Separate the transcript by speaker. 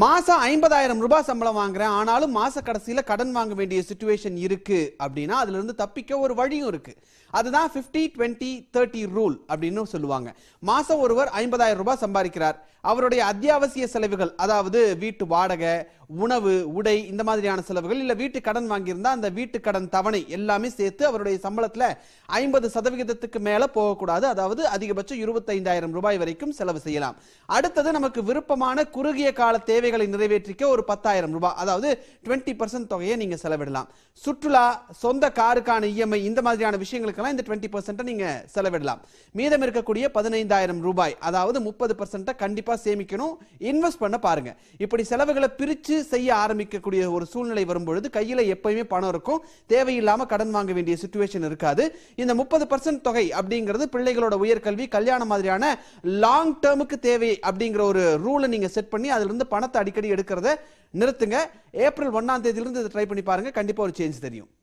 Speaker 1: மாதம் ஐம்பதாயிரம் ரூபாய் சம்பளம் வாங்குறேன் ஆனாலும் மாத கடைசியில் கடன் வாங்க வேண்டிய சுச்சுவேஷன் இருக்குது அப்படின்னா அதுலேருந்து தப்பிக்க ஒரு வழியும் இருக்குது அதுதான் ஃபிஃப்டி டுவெண்ட்டி தேர்ட்டி ரூல் அப்படின்னு சொல்லுவாங்க மாதம் ஒருவர் ஐம்பதாயிரம் ரூபாய் சம்பாதிக்கிறார் அவருடைய அத்தியாவசிய செலவுகள் அதாவது வீட்டு வாடகை உணவு உடை இந்த மாதிரியான செலவுகள் இல்லை வீட்டு கடன் வாங்கியிருந்தால் அந்த வீட்டு கடன் தவணை எல்லாமே சேர்த்து அவருடைய சம்பளத்தில் ஐம்பது சதவிகிதத்துக்கு மேலே போகக்கூடாது அதாவது அதிகபட்சம் இருபத்தைந்தாயிரம் ரூபாய் வரைக்கும் செலவு செய்யலாம் அடுத்தது நமக்கு விருப்பமான குறுகிய கால தேவை தேவைகளை நிறைவேற்றிக்க ஒரு பத்தாயிரம் ரூபாய் அதாவது டுவெண்ட்டி பர்சன்ட் தொகையை நீங்கள் செலவிடலாம் சுற்றுலா சொந்த காருக்கான இஎம்ஐ e இந்த மாதிரியான விஷயங்களுக்கெல்லாம் இந்த டுவெண்ட்டி பர்சன்ட்டை நீங்கள் செலவிடலாம் மீதம் இருக்கக்கூடிய பதினைந்தாயிரம் ரூபாய் அதாவது முப்பது பர்சன்ட்டை கண்டிப்பாக சேமிக்கணும் இன்வெஸ்ட் பண்ண பாருங்க இப்படி செலவுகளை பிரித்து செய்ய ஆரம்பிக்கக்கூடிய ஒரு சூழ்நிலை வரும்பொழுது கையில் எப்பயுமே பணம் இருக்கும் தேவையில்லாமல் கடன் வாங்க வேண்டிய சுச்சுவேஷன் இருக்காது இந்த முப்பது பர்சன்ட் தொகை அப்படிங்கிறது பிள்ளைகளோட உயர்கல்வி கல்யாணம் மாதிரியான லாங் டேர்முக்கு தேவை அப்படிங்கிற ஒரு ரூலை நீங்கள் செட் பண்ணி அதிலிருந்து பணத்தை அடிக்கடி எடுக்கிறத நிறுத்துங்க ஏப்ரல் ஒன்னாம் தேதியிலிருந்து இதை ட்ரை பண்ணி பாருங்க கண்டிப்பாக ஒரு சேஞ்ச் தெரியும்